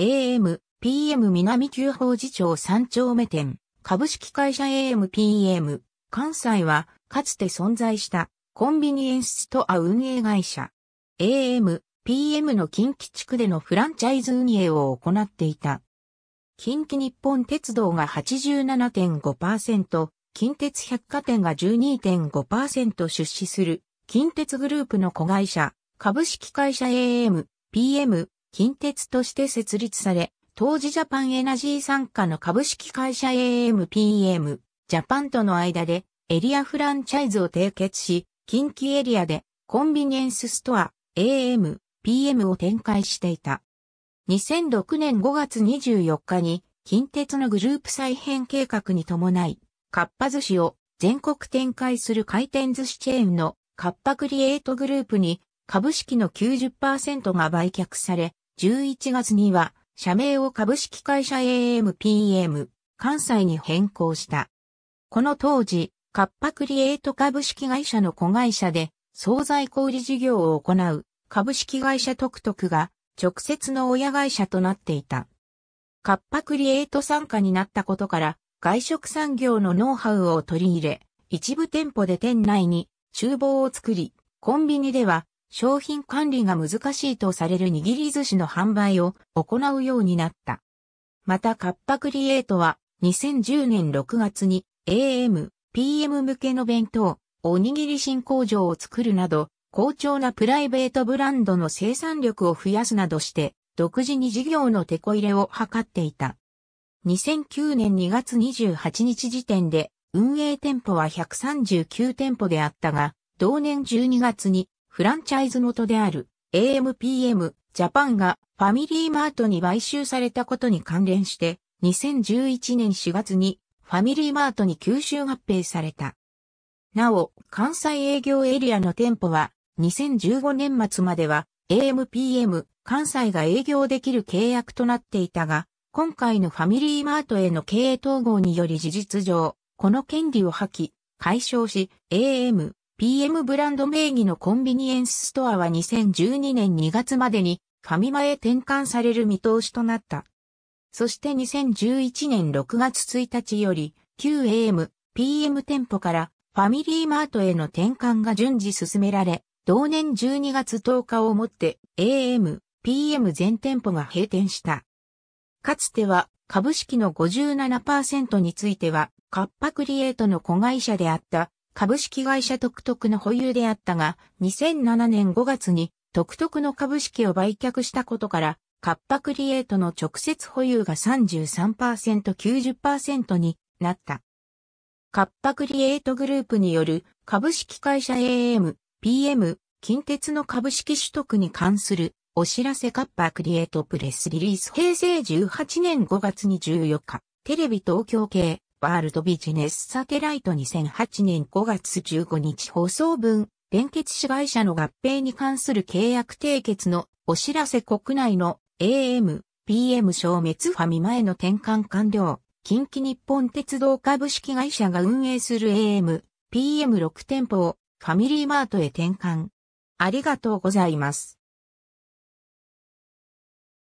AM、PM 南急法事町三丁目店、株式会社 AM、PM、関西は、かつて存在したコンビニエンスストア運営会社。AM、PM の近畿地区でのフランチャイズ運営を行っていた。近畿日本鉄道が87.5%、近鉄百貨店が12.5%出資する、近鉄グループの子会社、株式会社 AM、PM、近鉄として設立され、当時ジャパンエナジー参加の株式会社 AMPM ジャパンとの間でエリアフランチャイズを締結し、近畿エリアでコンビニエンスストア AM、PM を展開していた。2006年5月24日に近鉄のグループ再編計画に伴い、かっぱ寿司を全国展開する回転寿司チェーンのカッパクリエイトグループに株式の90%が売却され、11月には、社名を株式会社 AMPM、関西に変更した。この当時、カッパクリエイト株式会社の子会社で、総菜小売事業を行う株式会社トクトクが直接の親会社となっていた。カッパクリエイト参加になったことから、外食産業のノウハウを取り入れ、一部店舗で店内に厨房を作り、コンビニでは商品管理が難しいとされる握り寿司の販売を行うようになった。またカッパクリエイトは2010年6月に AM、PM 向けの弁当、おにぎり新工場を作るなど、好調なプライベートブランドの生産力を増やすなどして、独自に事業の手こ入れを図っていた。2009年2月28日時点で、運営店舗は139店舗であったが、同年12月にフランチャイズ元である AMPM ジャパンがファミリーマートに買収されたことに関連して、2011年4月にファミリーマートに吸収合併された。なお、関西営業エリアの店舗は、2015年末までは AMPM 関西が営業できる契約となっていたが、今回のファミリーマートへの経営統合により事実上、この権利を破棄、解消し、AM PM ブランド名義のコンビニエンスストアは2012年2月までにファミマへ転換される見通しとなった。そして2011年6月1日より QAM、PM 店舗からファミリーマートへの転換が順次進められ、同年12月10日をもって AM、PM 全店舗が閉店した。かつては株式の57%についてはカッパクリエイトの子会社であった株式会社特特の保有であったが、2007年5月に特特の株式を売却したことから、カッパクリエイトの直接保有が 33%90% になった。カッパクリエイトグループによる株式会社 AM、PM、近鉄の株式取得に関するお知らせカッパクリエイトプレスリリース平成18年5月に14日、テレビ東京系ワールドビジネスサテライト2008年5月15日放送分、連結子会社の合併に関する契約締結のお知らせ国内の AM、PM 消滅ファミマへの転換完了。近畿日本鉄道株式会社が運営する AM、PM6 店舗をファミリーマートへ転換。ありがとうございます。